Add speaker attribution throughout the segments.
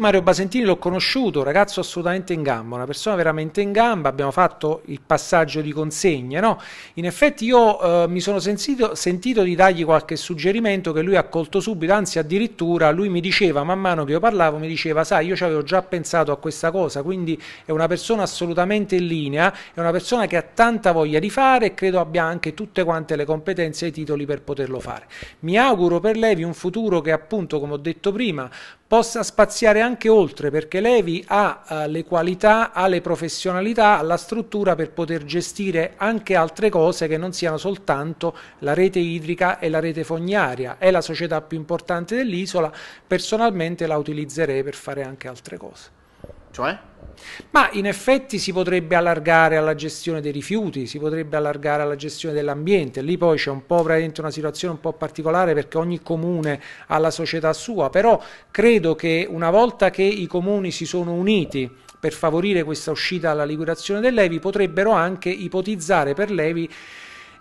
Speaker 1: Mario Basentini l'ho conosciuto, ragazzo assolutamente in gamba, una persona veramente in gamba, abbiamo fatto il passaggio di consegne, no? In effetti io eh, mi sono sentito, sentito, di dargli qualche suggerimento che lui ha accolto subito, anzi addirittura lui mi diceva, man mano che io parlavo, mi diceva, sai, io ci avevo già pensato a questa cosa, quindi è una persona assolutamente in linea, è una persona che ha tanta voglia di fare e credo abbia anche tutte quante le competenze e i titoli per poterlo fare. Mi auguro per Levi un futuro che appunto, come ho detto prima, possa spaziare anche oltre perché Levi ha eh, le qualità, ha le professionalità, ha la struttura per poter gestire anche altre cose che non siano soltanto la rete idrica e la rete fognaria. È la società più importante dell'isola, personalmente la utilizzerei per fare anche altre cose. Cioè? Ma in effetti si potrebbe allargare alla gestione dei rifiuti, si potrebbe allargare alla gestione dell'ambiente, lì poi c'è un po' veramente una situazione un po' particolare perché ogni comune ha la società sua, però credo che una volta che i comuni si sono uniti per favorire questa uscita alla liquidazione dell'Evi potrebbero anche ipotizzare per l'Evi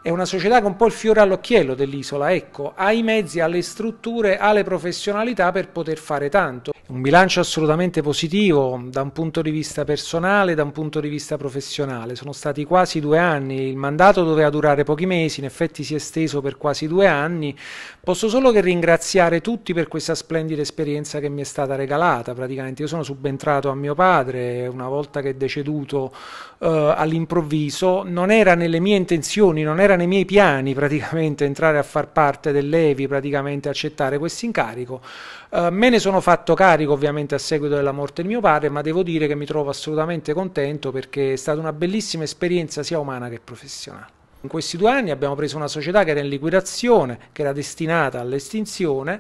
Speaker 1: è una società che un po' il fiore all'occhiello dell'isola, ecco, ha i mezzi, ha le strutture, ha le professionalità per poter fare tanto un bilancio assolutamente positivo da un punto di vista personale, e da un punto di vista professionale. Sono stati quasi due anni, il mandato doveva durare pochi mesi, in effetti si è esteso per quasi due anni. Posso solo che ringraziare tutti per questa splendida esperienza che mi è stata regalata. Praticamente io sono subentrato a mio padre una volta che è deceduto eh, all'improvviso, non era nelle mie intenzioni, non era nei miei piani praticamente entrare a far parte dell'EVI, praticamente accettare questo incarico. Eh, me ne sono fatto carico carico ovviamente a seguito della morte di mio padre, ma devo dire che mi trovo assolutamente contento perché è stata una bellissima esperienza sia umana che professionale. In questi due anni abbiamo preso una società che era in liquidazione, che era destinata all'estinzione,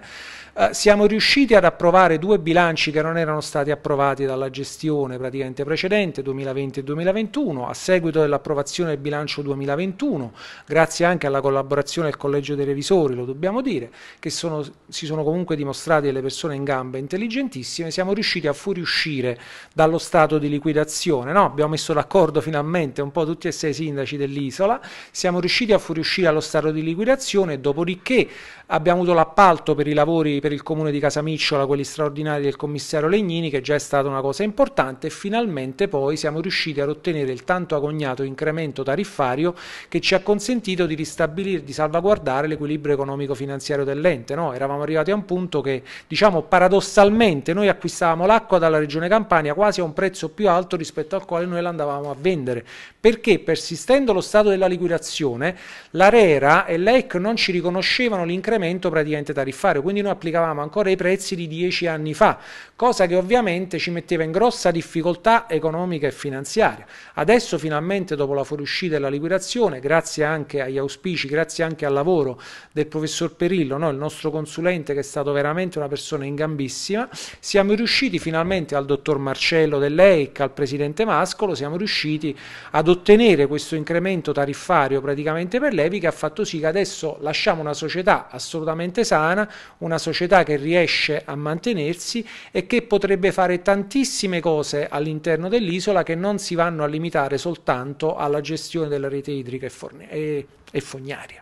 Speaker 1: eh, siamo riusciti ad approvare due bilanci che non erano stati approvati dalla gestione praticamente precedente, 2020 e 2021, a seguito dell'approvazione del bilancio 2021, grazie anche alla collaborazione del Collegio dei Revisori, lo dobbiamo dire, che sono, si sono comunque dimostrati delle persone in gamba intelligentissime, siamo riusciti a fuoriuscire dallo stato di liquidazione, no? abbiamo messo d'accordo finalmente un po' tutti e sei i sindaci dell'isola, siamo riusciti a fuoriuscire allo stato di liquidazione, dopodiché abbiamo avuto l'appalto per i lavori per il comune di Casamicciola, quelli straordinari del commissario Legnini, che già è stata una cosa importante, e finalmente poi siamo riusciti ad ottenere il tanto agognato incremento tariffario che ci ha consentito di ristabilire, di salvaguardare l'equilibrio economico-finanziario dell'ente. No? Eravamo arrivati a un punto che, diciamo, paradossalmente noi acquistavamo l'acqua dalla regione Campania quasi a un prezzo più alto rispetto al quale noi l'andavamo a vendere, perché persistendo lo stato della liquidazione inflazione, l'ARERA e l'EC non ci riconoscevano l'incremento praticamente tariffario, quindi noi applicavamo ancora i prezzi di dieci anni fa, cosa che ovviamente ci metteva in grossa difficoltà economica e finanziaria. Adesso finalmente dopo la fuoriuscita e la liquidazione, grazie anche agli auspici, grazie anche al lavoro del professor Perillo, no? il nostro consulente che è stato veramente una persona in gambissima, siamo riusciti finalmente al dottor Marcello dell'EIC, al presidente Mascolo, siamo riusciti ad ottenere questo incremento tariffario primario praticamente per Levi che ha fatto sì che adesso lasciamo una società assolutamente sana, una società che riesce a mantenersi e che potrebbe fare tantissime cose all'interno dell'isola che non si vanno a limitare soltanto alla gestione della rete idrica e, e, e fognaria.